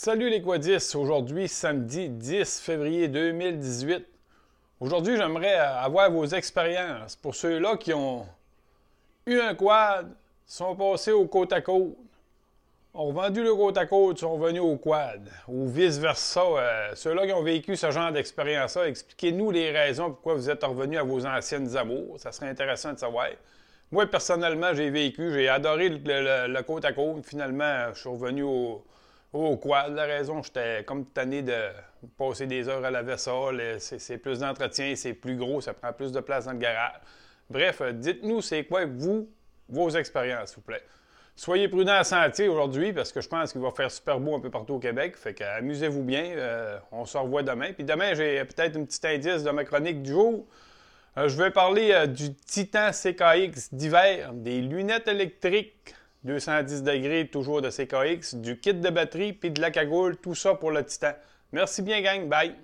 Salut les quadis, aujourd'hui samedi 10 février 2018. Aujourd'hui, j'aimerais euh, avoir vos expériences pour ceux-là qui ont eu un quad, sont passés au côte à côte, ont vendu le côte à côte, sont venus au quad, ou vice-versa. Euh, ceux-là qui ont vécu ce genre d'expérience-là, expliquez-nous les raisons pourquoi vous êtes revenus à vos anciennes amours. Ça serait intéressant de savoir. Moi, personnellement, j'ai vécu, j'ai adoré le, le côte à côte. Finalement, je suis revenu au Oh, quoi, la raison, j'étais comme tanné de passer des heures à la vaisselle, c'est plus d'entretien, c'est plus gros, ça prend plus de place dans le garage. Bref, euh, dites-nous c'est quoi vous, vos expériences, s'il vous plaît. Soyez prudents à sentir aujourd'hui parce que je pense qu'il va faire super beau un peu partout au Québec. Fait que amusez-vous bien. Euh, on se revoit demain. Puis demain, j'ai peut-être un petit indice de ma chronique du jour. Euh, je vais parler du Titan CKX d'hiver, des lunettes électriques. 210 degrés toujours de CKX, du kit de batterie puis de la cagoule, tout ça pour le Titan. Merci bien gang, bye!